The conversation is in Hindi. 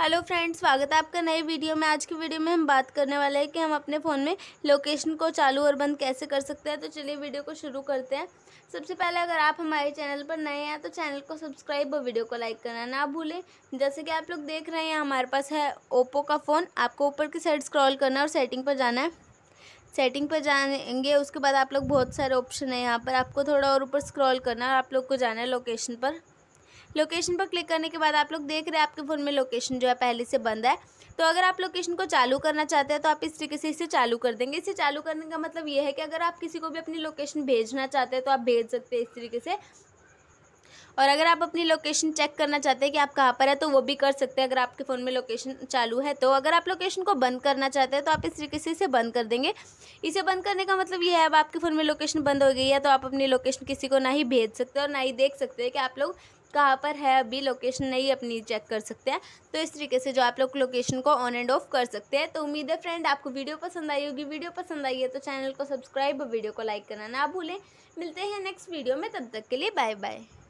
हेलो फ्रेंड्स स्वागत है आपका नए वीडियो में आज की वीडियो में हम बात करने वाले हैं कि हम अपने फ़ोन में लोकेशन को चालू और बंद कैसे कर सकते हैं तो चलिए वीडियो को शुरू करते हैं सबसे पहले अगर आप हमारे चैनल पर नए हैं तो चैनल को सब्सक्राइब और वीडियो को लाइक करना ना भूलें जैसे कि आप लोग देख रहे हैं हमारे पास है ओप्पो का फ़ोन आपको ऊपर की साइड स्क्रॉल करना है और सेटिंग पर जाना है सेटिंग पर जाएंगे उसके बाद आप लोग बहुत सारे ऑप्शन हैं यहाँ पर आपको थोड़ा और ऊपर स्क्रॉल करना है और आप लोग को जाना है लोकेशन पर लोकेशन पर क्लिक करने के बाद आप लोग देख रहे हैं आपके फ़ोन में लोकेशन जो है पहले से बंद है तो अगर आप लोकेशन को चालू करना चाहते हैं तो आप इस तरीके से इसे चालू कर देंगे इसे चालू करने का मतलब ये है कि अगर आप किसी को भी अपनी लोकेशन भेजना चाहते हैं तो आप भेज सकते हैं इस तरीके से और अगर आप अपनी लोकेशन चेक करना चाहते हैं कि आप कहाँ पर है तो वो भी कर सकते हैं अगर आपके फ़ोन में लोकेशन चालू है तो अगर आप लोकेशन को बंद करना चाहते हैं तो आप इस तरीके से इसे बंद कर देंगे इसे बंद करने का मतलब ये है अब आपके फ़ोन में लोकेशन बंद हो गई है तो आप अपनी लोकेशन किसी को ना ही भेज सकते हो और ना ही देख सकते हैं कि आप लोग कहाँ पर है अभी लोकेशन नहीं अपनी चेक कर सकते हैं तो इस तरीके से जो आप लोग लोकेशन को ऑन एंड ऑफ कर सकते हैं तो उम्मीद है फ्रेंड आपको वीडियो पसंद आई होगी वीडियो पसंद आई है तो चैनल को सब्सक्राइब और वीडियो को लाइक करना ना भूलें मिलते हैं नेक्स्ट वीडियो में तब तक के लिए बाय बाय